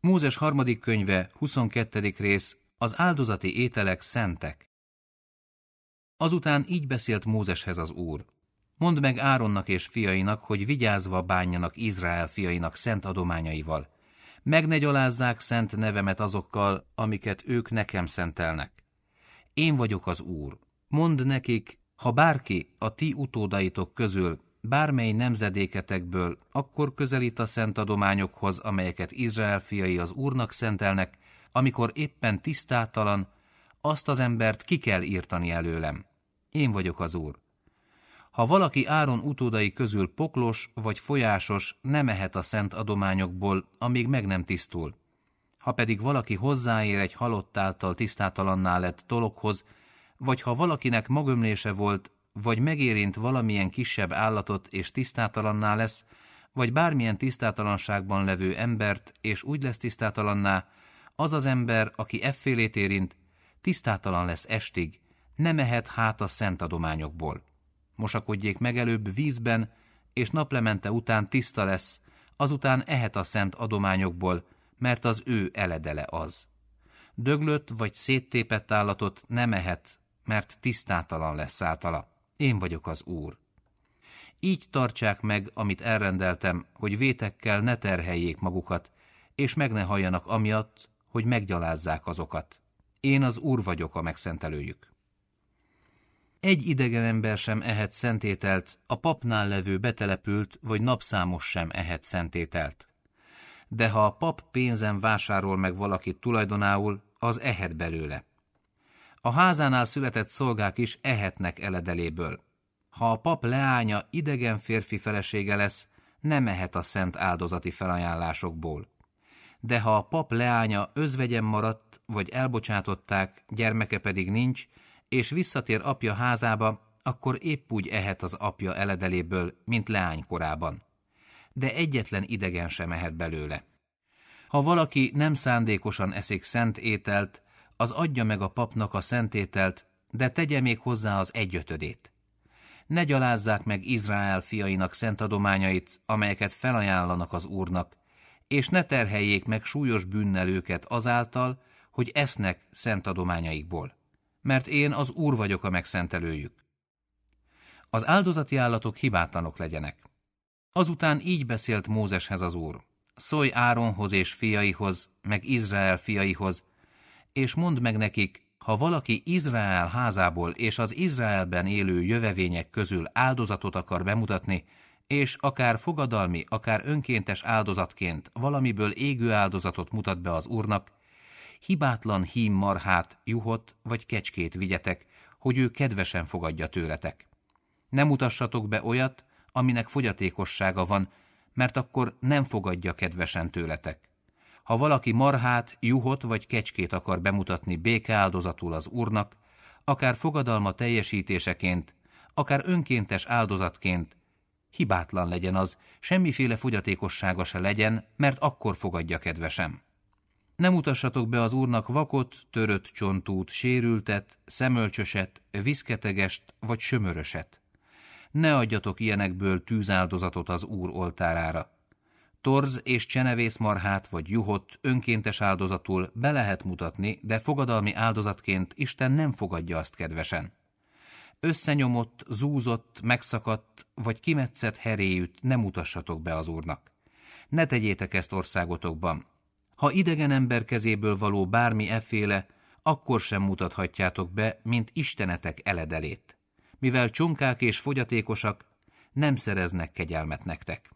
Mózes harmadik könyve, 22. rész, az áldozati ételek szentek. Azután így beszélt Mózeshez az Úr. Mondd meg Áronnak és fiainak, hogy vigyázva bánjanak Izrael fiainak szent adományaival. Meg ne gyalázzák szent nevemet azokkal, amiket ők nekem szentelnek. Én vagyok az Úr. Mondd nekik, ha bárki a ti utódaitok közül bármely nemzedéketekből akkor közelít a szent adományokhoz, amelyeket Izrael fiai az Úrnak szentelnek, amikor éppen tisztátalan, azt az embert ki kell írtani előlem. Én vagyok az Úr. Ha valaki Áron utódai közül poklos vagy folyásos, nem ehet a szent adományokból, amíg meg nem tisztul. Ha pedig valaki hozzáér egy halott által tisztátalanná lett tolokhoz, vagy ha valakinek magömlése volt, vagy megérint valamilyen kisebb állatot és tisztátalanná lesz, vagy bármilyen tisztátalanságban levő embert, és úgy lesz tisztátalanná, az az ember, aki effélét érint, tisztátalan lesz estig, nem ehet hát a szent adományokból. Mosakodjék meg előbb vízben, és naplemente után tiszta lesz, azután ehet a szent adományokból, mert az ő eledele az. Döglött vagy széttépett állatot nem ehet, mert tisztátalan lesz általa én vagyok az Úr. Így tartsák meg, amit elrendeltem, hogy vétekkel ne terheljék magukat, és meg ne halljanak amiatt, hogy meggyalázzák azokat. Én az Úr vagyok a megszentelőjük. Egy idegen ember sem ehet szentételt, a papnál levő betelepült vagy napszámos sem ehet szentételt. De ha a pap pénzen vásárol meg valakit tulajdonául, az ehet belőle a házánál született szolgák is ehetnek eledeléből. Ha a pap leánya idegen férfi felesége lesz, nem ehet a szent áldozati felajánlásokból. De ha a pap leánya özvegyen maradt, vagy elbocsátották, gyermeke pedig nincs, és visszatér apja házába, akkor épp úgy ehet az apja eledeléből, mint leánykorában. De egyetlen idegen sem ehet belőle. Ha valaki nem szándékosan eszik szent ételt, az adja meg a papnak a szentételt, de tegye még hozzá az egyötödét. Ne gyalázzák meg Izrael fiainak szent adományait, amelyeket felajánlanak az Úrnak, és ne terheljék meg súlyos bűnnel őket azáltal, hogy esznek szent adományaikból, mert én az Úr vagyok a megszentelőjük. Az áldozati állatok hibátlanok legyenek. Azután így beszélt Mózeshez az Úr. Szólj Áronhoz és fiaihoz, meg Izrael fiaihoz, és mondd meg nekik, ha valaki Izrael házából és az Izraelben élő jövevények közül áldozatot akar bemutatni, és akár fogadalmi, akár önkéntes áldozatként valamiből égő áldozatot mutat be az Úrnak, hibátlan hím marhát, juhot vagy kecskét vigyetek, hogy ő kedvesen fogadja tőletek. Nem mutassatok be olyat, aminek fogyatékossága van, mert akkor nem fogadja kedvesen tőletek. Ha valaki marhát, juhot vagy kecskét akar bemutatni békeáldozatul az úrnak, akár fogadalma teljesítéseként, akár önkéntes áldozatként, hibátlan legyen az, semmiféle fogyatékossága se legyen, mert akkor fogadja kedvesem. Nem utassatok be az úrnak vakot, törött csontút, sérültet, szemölcsöset, viszketegest vagy sömöröset. Ne adjatok ilyenekből tűzáldozatot az úr oltárára torz és csenevészmarhát vagy juhot önkéntes áldozatul be lehet mutatni, de fogadalmi áldozatként Isten nem fogadja azt kedvesen. Összenyomott, zúzott, megszakadt vagy kimetszett heréjüt nem utassatok be az Úrnak. Ne tegyétek ezt országotokban. Ha idegen ember kezéből való bármi efféle, akkor sem mutathatjátok be, mint istenetek eledelét. Mivel csunkák és fogyatékosak, nem szereznek kegyelmet nektek.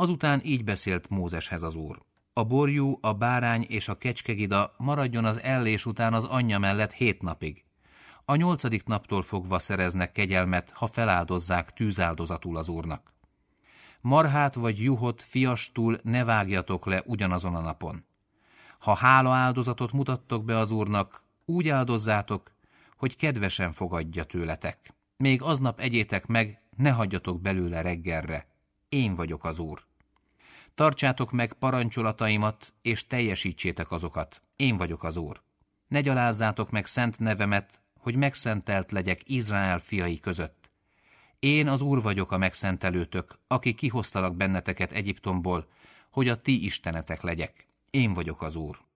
Azután így beszélt Mózeshez az úr. A borjú, a bárány és a kecskegida maradjon az ellés után az anyja mellett hét napig. A nyolcadik naptól fogva szereznek kegyelmet, ha feláldozzák tűzáldozatul az úrnak. Marhát vagy juhot fiastul ne vágjatok le ugyanazon a napon. Ha hála áldozatot mutattok be az úrnak, úgy áldozzátok, hogy kedvesen fogadja tőletek. Még aznap egyétek meg, ne hagyjatok belőle reggelre. Én vagyok az úr. Tartsátok meg parancsolataimat, és teljesítsétek azokat. Én vagyok az Úr. Ne gyalázzátok meg szent nevemet, hogy megszentelt legyek Izrael fiai között. Én az Úr vagyok a megszentelőtök, aki kihoztalak benneteket Egyiptomból, hogy a ti istenetek legyek. Én vagyok az Úr.